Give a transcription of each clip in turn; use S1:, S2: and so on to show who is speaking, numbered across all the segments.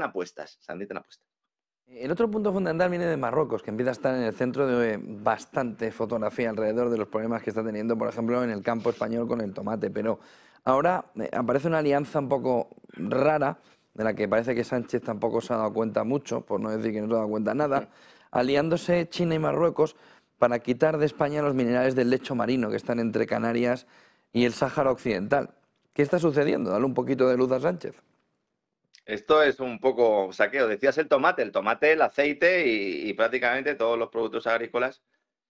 S1: apuestas, se en apuestas. El otro punto fundamental viene de Marruecos, que empieza a estar en el centro de bastante fotografía alrededor de los problemas que está teniendo, por ejemplo, en el campo español con el tomate. Pero ahora eh, aparece una alianza un poco rara, de la que parece que Sánchez tampoco se ha dado cuenta mucho, por no decir que no se ha dado cuenta nada, aliándose China y Marruecos para quitar de España los minerales del lecho marino que están entre Canarias y el Sáhara Occidental. ¿Qué está sucediendo? Dale un poquito de luz a Sánchez. Esto es un poco saqueo. Decías el tomate, el tomate, el aceite y, prácticamente todos los productos agrícolas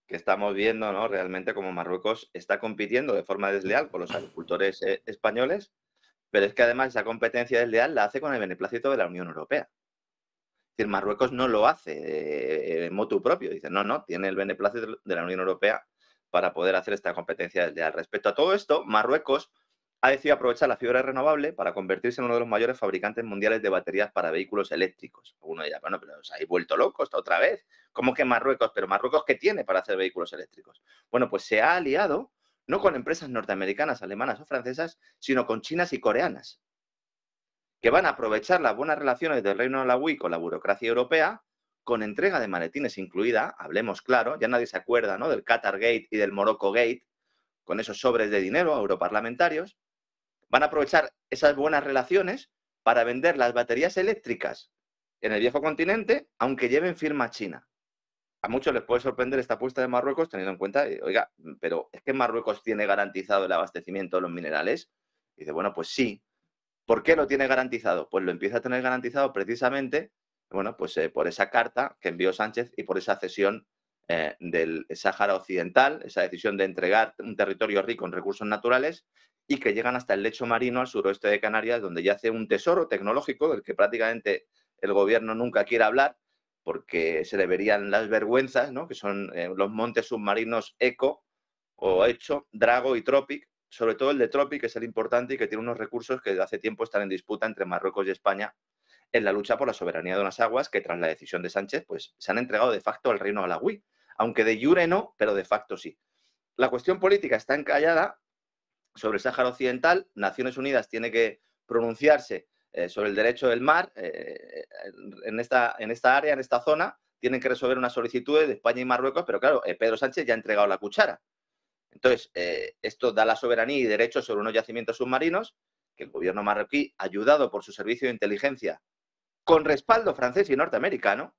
S1: que estamos viendo, ¿no? Realmente como Marruecos está compitiendo de forma desleal con los agricultores eh, españoles, pero es que además esa competencia desleal la hace con el beneplácito de la Unión Europea. Es decir, Marruecos no lo hace eh, en motu propio. Dice, no, no, tiene el beneplácito de la Unión Europea para poder hacer esta competencia desleal. Respecto a todo esto, Marruecos ha decidido aprovechar la fibra renovable para convertirse en uno de los mayores fabricantes mundiales de baterías para vehículos eléctricos. Uno dirá, bueno, pero os habéis vuelto locos otra vez. ¿Cómo que Marruecos? Pero Marruecos, ¿qué tiene para hacer vehículos eléctricos? Bueno, pues se ha aliado no con empresas norteamericanas, alemanas o francesas, sino con chinas y coreanas, que van a aprovechar las buenas relaciones del Reino de la UI con la burocracia europea, con entrega de maletines incluida, hablemos claro, ya nadie se acuerda ¿no? del Qatar Gate y del Morocco Gate, con esos sobres de dinero a europarlamentarios, van a aprovechar esas buenas relaciones para vender las baterías eléctricas en el viejo continente, aunque lleven firma china. A muchos les puede sorprender esta apuesta de Marruecos, teniendo en cuenta, eh, oiga, pero es que Marruecos tiene garantizado el abastecimiento de los minerales. Y dice, bueno, pues sí. ¿Por qué lo tiene garantizado? Pues lo empieza a tener garantizado precisamente, bueno, pues eh, por esa carta que envió Sánchez y por esa cesión eh, del Sáhara Occidental, esa decisión de entregar un territorio rico en recursos naturales y que llegan hasta el lecho marino al suroeste de Canarias, donde yace un tesoro tecnológico del que prácticamente el gobierno nunca quiere hablar, porque se le verían las vergüenzas, ¿no? que son eh, los montes submarinos ECO o ECHO, Drago y Tropic, sobre todo el de Tropic, que es el importante y que tiene unos recursos que hace tiempo están en disputa entre Marruecos y España en la lucha por la soberanía de unas aguas que tras la decisión de Sánchez pues, se han entregado de facto al reino UI. aunque de jure no, pero de facto sí. La cuestión política está encallada sobre el Sáhara Occidental, Naciones Unidas tiene que pronunciarse eh, sobre el derecho del mar eh, eh, en, esta, en esta área, en esta zona, tienen que resolver una solicitud de España y Marruecos, pero claro, Pedro Sánchez ya ha entregado la cuchara. Entonces, esto da la soberanía y derechos sobre unos yacimientos submarinos que el gobierno marroquí, ayudado por su servicio de inteligencia, con respaldo francés y norteamericano,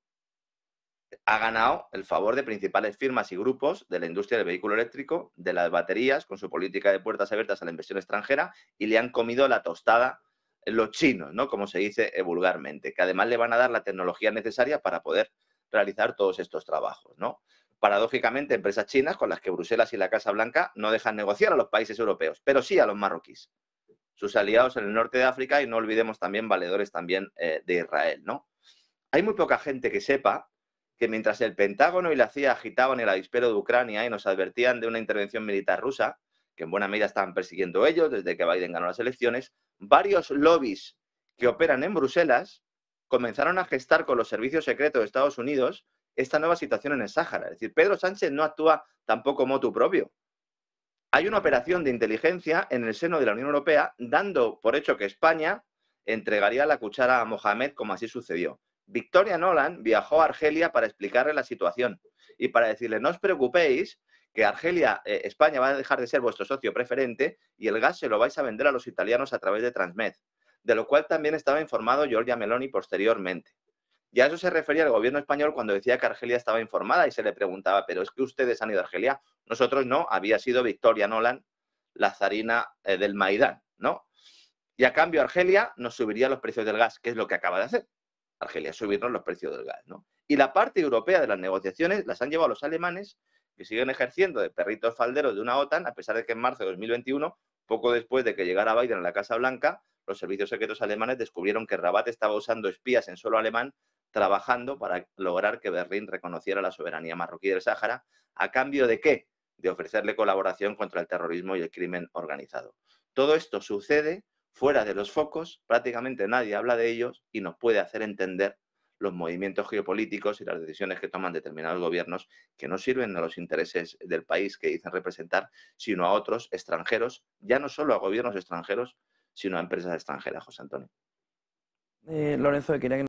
S1: ha ganado el favor de principales firmas y grupos de la industria del vehículo eléctrico, de las baterías, con su política de puertas abiertas a la inversión extranjera, y le han comido la tostada los chinos, ¿no? Como se dice vulgarmente, que además le van a dar la tecnología necesaria para poder realizar todos estos trabajos, ¿no? Paradójicamente, empresas chinas con las que Bruselas y la Casa Blanca no dejan negociar a los países europeos, pero sí a los marroquíes, sus aliados en el norte de África y no olvidemos también valedores también eh, de Israel, ¿no? Hay muy poca gente que sepa mientras el Pentágono y la CIA agitaban el avispero de Ucrania y nos advertían de una intervención militar rusa, que en buena medida estaban persiguiendo ellos desde que Biden ganó las elecciones, varios lobbies que operan en Bruselas comenzaron a gestar con los servicios secretos de Estados Unidos esta nueva situación en el Sáhara. Es decir, Pedro Sánchez no actúa tampoco motu propio. Hay una operación de inteligencia en el seno de la Unión Europea dando por hecho que España entregaría la cuchara a Mohamed como así sucedió. Victoria Nolan viajó a Argelia para explicarle la situación y para decirle, no os preocupéis, que Argelia, eh, España va a dejar de ser vuestro socio preferente y el gas se lo vais a vender a los italianos a través de Transmed, de lo cual también estaba informado Giorgia Meloni posteriormente. Y a eso se refería el gobierno español cuando decía que Argelia estaba informada y se le preguntaba, pero es que ustedes han ido a Argelia, nosotros no, había sido Victoria Nolan, la zarina eh, del Maidán, ¿no? Y a cambio Argelia nos subiría los precios del gas, que es lo que acaba de hacer. Argelia, subirnos los precios del gas. Y la parte europea de las negociaciones las han llevado los alemanes, que siguen ejerciendo de perritos falderos de una OTAN, a pesar de que en marzo de 2021, poco después de que llegara Biden a la Casa Blanca, los servicios secretos alemanes descubrieron que Rabat estaba usando espías en suelo alemán trabajando para lograr que Berlín reconociera la soberanía marroquí del Sáhara, a cambio de qué? De ofrecerle colaboración contra el terrorismo y el crimen organizado. Todo esto sucede fuera de los focos, prácticamente nadie habla de ellos y nos puede hacer entender los movimientos geopolíticos y las decisiones que toman determinados gobiernos que no sirven a los intereses del país que dicen representar, sino a otros extranjeros, ya no solo a gobiernos extranjeros, sino a empresas extranjeras, José Antonio. Eh, Lorenzo, que